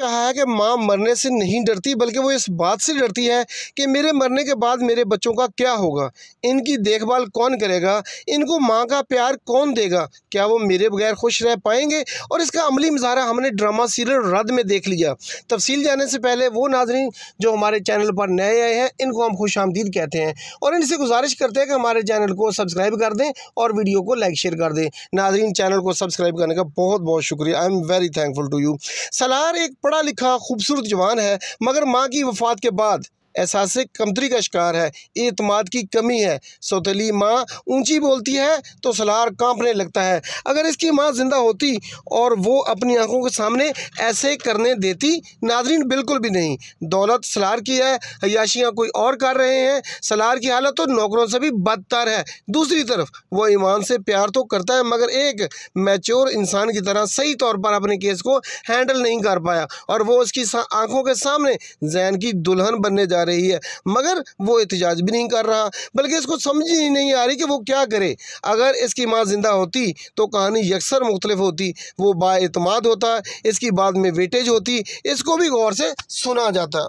कहा है कि माँ मरने से नहीं डरती बल्कि वो इस बात से डरती है कि मेरे मरने के बाद मेरे बच्चों का क्या होगा इनकी देखभाल कौन करेगा इनको माँ का प्यार कौन देगा क्या वो मेरे बगैर खुश रह पाएंगे और इसका अमली मजारा हमने ड्रामा सीरियल रद में देख लिया तफसील जाने से पहले वो नाजरीन जो हमारे चैनल पर नए आए हैं इनको हम खुश आमदीद कहते हैं और इनसे गुजारिश करते हैं कि हमारे चैनल को सब्सक्राइब कर दें और वीडियो को लाइक शेयर कर दें नाजरीन चैनल को सब्सक्राइब करने का बहुत बहुत शुक्रिया I am very thankful to you सलार एक पढ़ा लिखा खूबसूरत जवान है मगर माँ की वफात के बाद एहसास कमतरी का शिकार है एतमाद की कमी है सौतेली माँ ऊंची बोलती है तो सलार कांपने लगता है अगर इसकी माँ ज़िंदा होती और वो अपनी आंखों के सामने ऐसे करने देती नाजरीन बिल्कुल भी नहीं दौलत सलार की है याशियाँ कोई और कर रहे हैं सलार की हालत तो नौकरों से भी बदतर है दूसरी तरफ वो ईमान से प्यार तो करता है मगर एक मैच्योर इंसान की तरह सही तौर पर अपने केस को हैंडल नहीं कर पाया और वो उसकी आंखों के सामने जैन की दुल्हन बनने जा जा रही है मगर वो एहतजाज भी नहीं कर रहा बल्कि इसको समझ ही नहीं आ रही कि वो क्या करे अगर इसकी माँ ज़िंदा होती तो कहानी यकसर मुख्तलिफ होती वो बातमाद होता इसकी बाद में वेटेज होती इसको भी गौर से सुना जाता